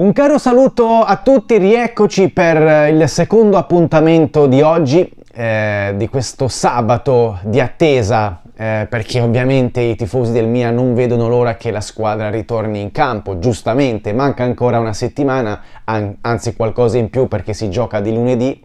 Un caro saluto a tutti, rieccoci per eh, il secondo appuntamento di oggi, eh, di questo sabato di attesa, eh, perché ovviamente i tifosi del Mia non vedono l'ora che la squadra ritorni in campo, giustamente, manca ancora una settimana, an- anzi qualcosa in più perché si gioca di lunedì,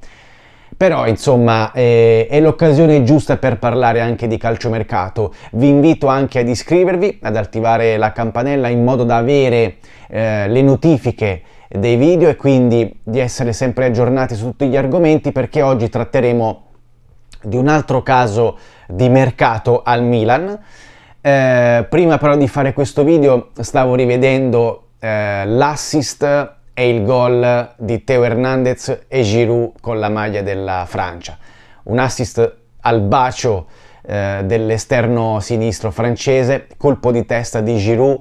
però insomma eh, è l'occasione giusta per parlare anche di calciomercato. Vi invito anche ad iscrivervi, ad attivare la campanella in modo da avere eh, le notifiche dei video e quindi di essere sempre aggiornati su tutti gli argomenti perché oggi tratteremo di un altro caso di mercato al Milan. Eh, prima però di fare questo video stavo rivedendo eh, l'assist e il gol di Teo Hernandez e Giroud con la maglia della Francia. Un assist al bacio eh, dell'esterno sinistro francese, colpo di testa di Giroud.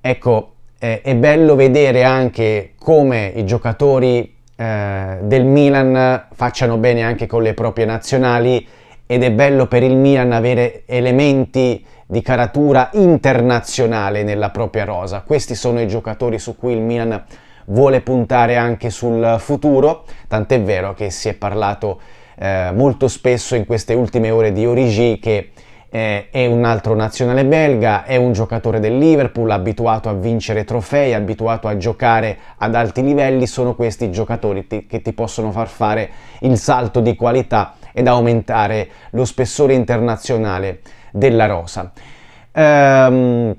Ecco, eh, è bello vedere anche come i giocatori eh, del Milan facciano bene anche con le proprie nazionali ed è bello per il Milan avere elementi di caratura internazionale nella propria rosa. Questi sono i giocatori su cui il Milan vuole puntare anche sul futuro, tant'è vero che si è parlato eh, molto spesso in queste ultime ore di Origi che eh, è un altro nazionale belga, è un giocatore del Liverpool, abituato a vincere trofei, abituato a giocare ad alti livelli, sono questi giocatori ti, che ti possono far fare il salto di qualità ed aumentare lo spessore internazionale della rosa. Ehm,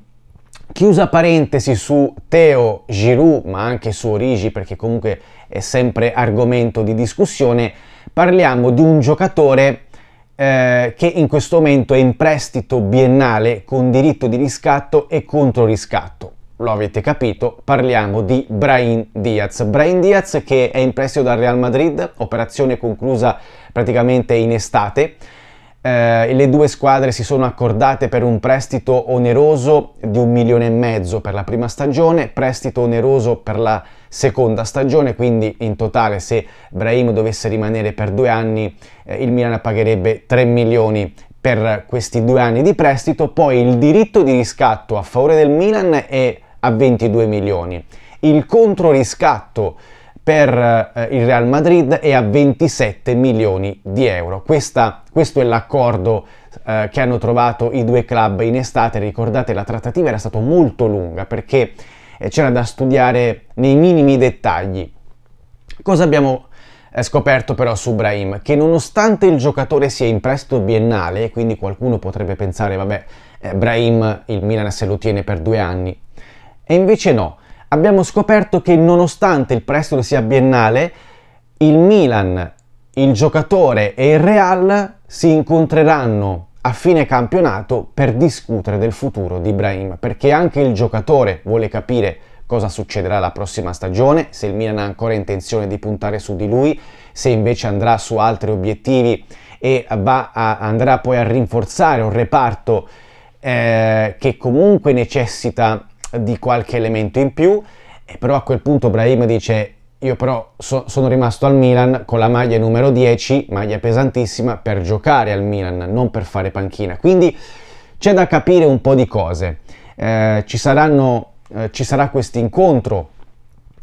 chiusa parentesi su Theo Giroud, ma anche su Origi, perché comunque è sempre argomento di discussione, parliamo di un giocatore eh, che in questo momento è in prestito biennale con diritto di riscatto e contro riscatto. Lo avete capito, parliamo di Brain Diaz. Brain Diaz che è in prestito dal Real Madrid, operazione conclusa praticamente in estate. Eh, le due squadre si sono accordate per un prestito oneroso di un milione e mezzo per la prima stagione, prestito oneroso per la seconda stagione, quindi in totale se Brahim dovesse rimanere per due anni eh, il Milan pagherebbe 3 milioni per questi due anni di prestito, poi il diritto di riscatto a favore del Milan è a 22 milioni, il controriscatto per eh, il Real Madrid è a 27 milioni di euro. Questa, questo è l'accordo eh, che hanno trovato i due club in estate, ricordate la trattativa era stata molto lunga perché e c'era da studiare nei minimi dettagli. Cosa abbiamo eh, scoperto però su Brahim? Che nonostante il giocatore sia in prestito biennale, quindi qualcuno potrebbe pensare, vabbè, eh, Brahim il Milan se lo tiene per due anni, e invece no, abbiamo scoperto che nonostante il prestito sia biennale, il Milan, il giocatore e il Real si incontreranno a fine campionato per discutere del futuro di Ibrahim, perché anche il giocatore vuole capire cosa succederà la prossima stagione, se il Milan ha ancora intenzione di puntare su di lui, se invece andrà su altri obiettivi e a, andrà poi a rinforzare un reparto eh, che comunque necessita di qualche elemento in più. E però a quel punto Brahim dice io però so, sono rimasto al Milan con la maglia numero 10, maglia pesantissima, per giocare al Milan, non per fare panchina. Quindi c'è da capire un po' di cose. Eh, ci, saranno, eh, ci sarà questo incontro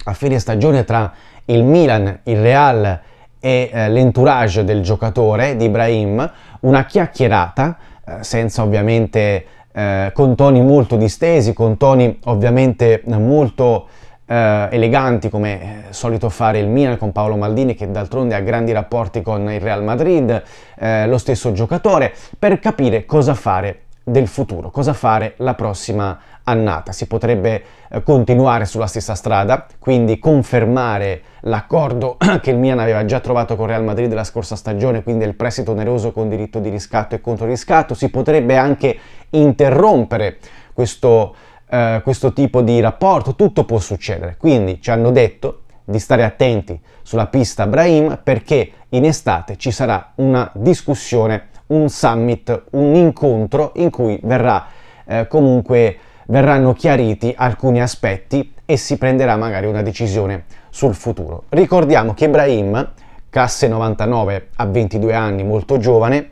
a fine stagione tra il Milan, il Real e eh, l'entourage del giocatore di Ibrahim, una chiacchierata, eh, senza ovviamente eh, con toni molto distesi, con toni ovviamente molto eh, eleganti come è eh, solito fare il Milan con Paolo Maldini che d'altronde ha grandi rapporti con il Real Madrid, eh, lo stesso giocatore, per capire cosa fare del futuro, cosa fare la prossima annata. Si potrebbe eh, continuare sulla stessa strada, quindi confermare l'accordo che il Milan aveva già trovato con Real Madrid la scorsa stagione, quindi il prestito oneroso con diritto di riscatto e contro riscatto. Si potrebbe anche interrompere questo eh, questo tipo di rapporto, tutto può succedere. Quindi ci hanno detto di stare attenti sulla pista Brahim perché in estate ci sarà una discussione, un summit, un incontro in cui verrà eh, comunque verranno chiariti alcuni aspetti e si prenderà magari una decisione sul futuro. Ricordiamo che Ibrahim, classe 99 a 22 anni, molto giovane,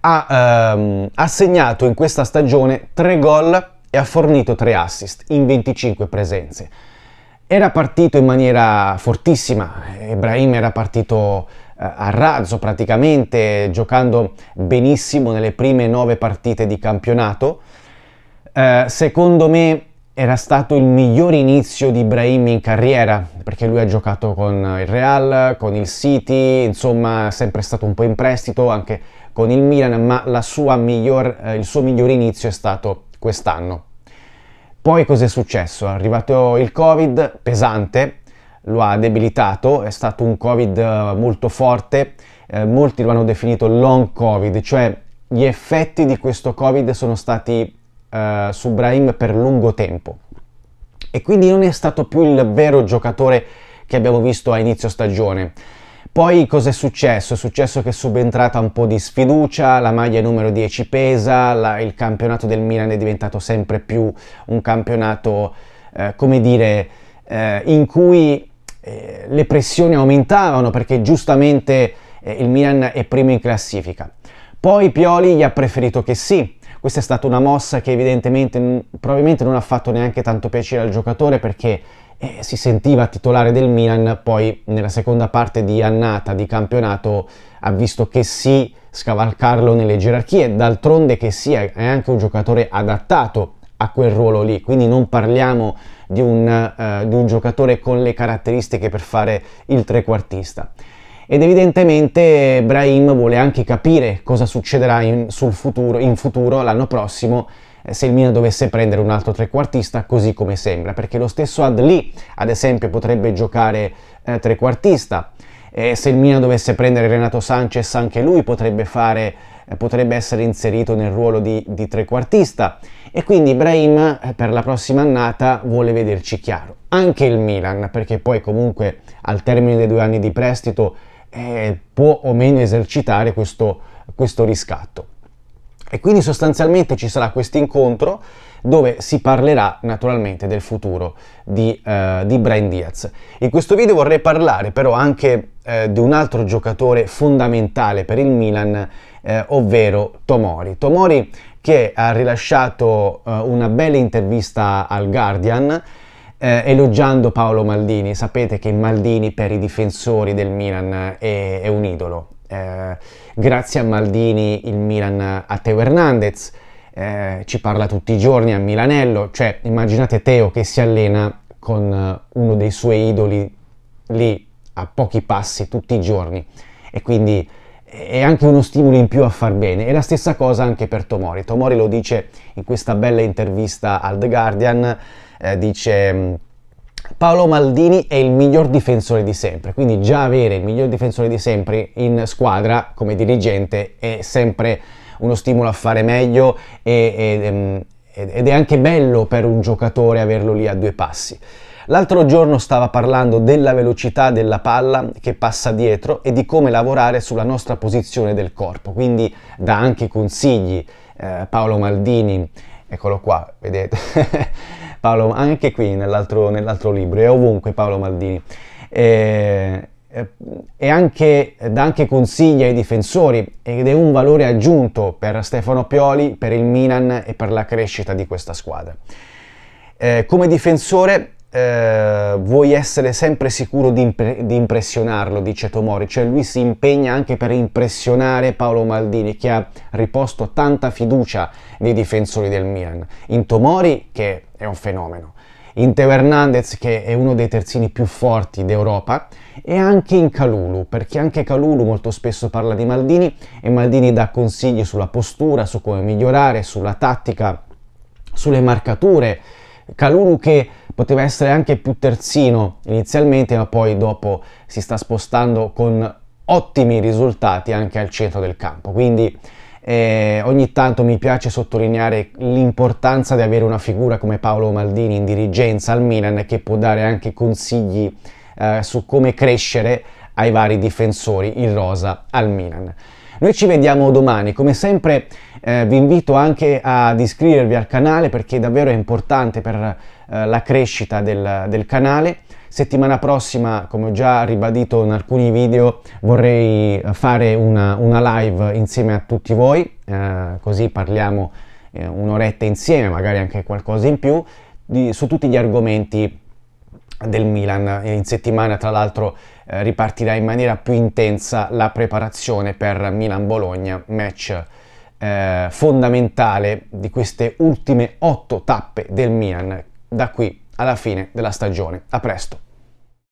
ha ehm, segnato in questa stagione 3 gol e ha fornito 3 assist in 25 presenze. Era partito in maniera fortissima, Ibrahim era partito eh, a razzo praticamente, giocando benissimo nelle prime 9 partite di campionato. Eh, secondo me era stato il miglior inizio di Ibrahim in carriera, perché lui ha giocato con il Real, con il City, insomma, sempre stato un po' in prestito anche con il Milan, ma sua miglior, eh, il suo miglior inizio è stato quest'anno. Poi cos'è successo? È arrivato il Covid pesante, lo ha debilitato, è stato un Covid eh, molto forte, eh, molti lo hanno definito long Covid, cioè gli effetti di questo Covid sono stati eh, su Brahim per lungo tempo e quindi non è stato più il vero giocatore che abbiamo visto a inizio stagione. Poi cosa è successo? È successo che è subentrata un po' di sfiducia, la maglia numero 10 pesa, la, il campionato del Milan è diventato sempre più un campionato, eh, come dire, eh, in cui eh, le pressioni aumentavano perché giustamente eh, il Milan è primo in classifica. Poi Pioli gli ha preferito che sì. Questa è stata una mossa che evidentemente probabilmente non ha fatto neanche tanto piacere al giocatore perché eh, si sentiva titolare del Milan, poi nella seconda parte di annata di campionato ha visto che sì scavalcarlo nelle gerarchie, d'altronde che sì, è anche un giocatore adattato a quel ruolo lì, quindi non parliamo di un, uh, di un giocatore con le caratteristiche per fare il trequartista ed evidentemente Brahim vuole anche capire cosa succederà in, futuro, in futuro l'anno prossimo eh, se il Milan dovesse prendere un altro trequartista, così come sembra, perché lo stesso Adli, ad esempio, potrebbe giocare eh, trequartista. E eh, se il Milan dovesse prendere Renato Sanchez, anche lui potrebbe, fare, eh, potrebbe essere inserito nel ruolo di, di trequartista. E quindi Ibrahim eh, per la prossima annata vuole vederci chiaro. Anche il Milan, perché poi comunque al termine dei due anni di prestito eh, può o meno esercitare questo, questo riscatto. E quindi sostanzialmente ci sarà questo incontro dove si parlerà naturalmente del futuro di, eh, di, Brian Diaz. In questo video vorrei parlare però anche eh, di un altro giocatore fondamentale per il Milan, eh, ovvero Tomori. Tomori che ha rilasciato eh, una bella intervista al Guardian eh, elogiando Paolo Maldini. Sapete che Maldini per i difensori del Milan è, eh, è un idolo, eh, grazie a Maldini il Milan a Teo Hernandez, eh, ci parla tutti i giorni a Milanello, cioè immaginate Teo che si allena con eh, uno dei suoi idoli lì a pochi passi tutti i giorni e quindi eh, è anche uno stimolo in più a far bene. E la stessa cosa anche per Tomori. Tomori lo dice in questa bella intervista al The Guardian, eh, dice mm, Paolo Maldini è il miglior difensore di sempre, quindi già avere il miglior difensore di sempre in squadra come dirigente è sempre uno stimolo a fare meglio e, e, ehm, ed è anche bello per un giocatore averlo lì a due passi. L'altro giorno stava parlando della velocità della palla che passa dietro e di come lavorare sulla nostra posizione del corpo, quindi dà anche consigli eh, Paolo Maldini, eccolo qua, vedete. Paolo, anche qui nell'altro, nell'altro libro, è ovunque Paolo Maldini. E, e anche, dà anche consigli ai difensori ed è un valore aggiunto per Stefano Pioli, per il Milan e per la crescita di questa squadra. Eh, come difensore eh, vuoi essere sempre sicuro di, impre- di, impressionarlo, dice Tomori, cioè lui si impegna anche per impressionare Paolo Maldini che ha riposto tanta fiducia nei difensori del Milan, in Tomori che è un fenomeno, in Teo Hernandez che è uno dei terzini più forti d'Europa e anche in Calulu, perché anche Calulu molto spesso parla di Maldini e Maldini dà consigli sulla postura, su come migliorare, sulla tattica, sulle marcature Calulu che poteva essere anche più terzino inizialmente, ma poi dopo si sta spostando con ottimi risultati anche al centro del campo. Quindi eh, ogni tanto mi piace sottolineare l'importanza di avere una figura come Paolo Maldini in dirigenza al Milan che può dare anche consigli eh, su come crescere ai vari difensori in rosa al Milan. Noi ci vediamo domani, come sempre eh, vi invito anche ad iscrivervi al canale perché davvero è importante per eh, la crescita del, del canale. Settimana prossima, come ho già ribadito in alcuni video, vorrei eh, fare una, una live insieme a tutti voi, eh, così parliamo eh, un'oretta insieme, magari anche qualcosa in più, di, su tutti gli argomenti del Milan. In settimana, tra l'altro, eh, ripartirà in maniera più intensa la preparazione per Milan-Bologna, match eh, fondamentale di queste ultime otto tappe del Milan da qui alla fine della stagione. A presto!